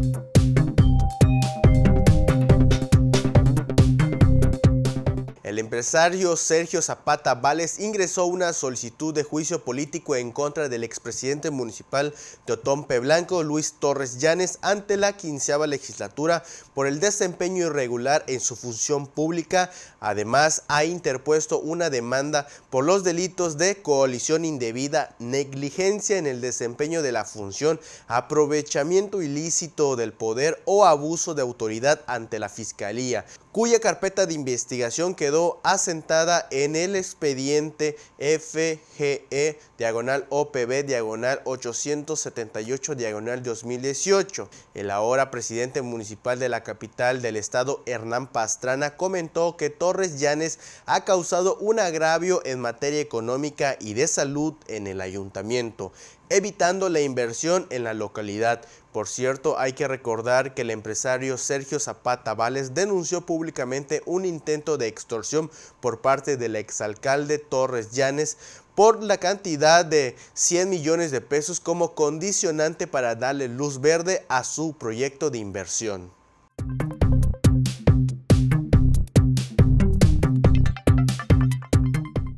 you. El empresario Sergio Zapata Vales ingresó una solicitud de juicio político en contra del expresidente municipal de Otompe Blanco, Luis Torres Llanes, ante la quinceava legislatura por el desempeño irregular en su función pública. Además, ha interpuesto una demanda por los delitos de coalición indebida, negligencia en el desempeño de la función, aprovechamiento ilícito del poder o abuso de autoridad ante la Fiscalía, cuya carpeta de investigación quedó asentada en el expediente FGE diagonal OPB diagonal 878 diagonal 2018. El ahora presidente municipal de la capital del estado, Hernán Pastrana, comentó que Torres Llanes ha causado un agravio en materia económica y de salud en el ayuntamiento, evitando la inversión en la localidad, por cierto, hay que recordar que el empresario Sergio Zapata Vales denunció públicamente un intento de extorsión por parte del exalcalde Torres Llanes por la cantidad de 100 millones de pesos como condicionante para darle luz verde a su proyecto de inversión.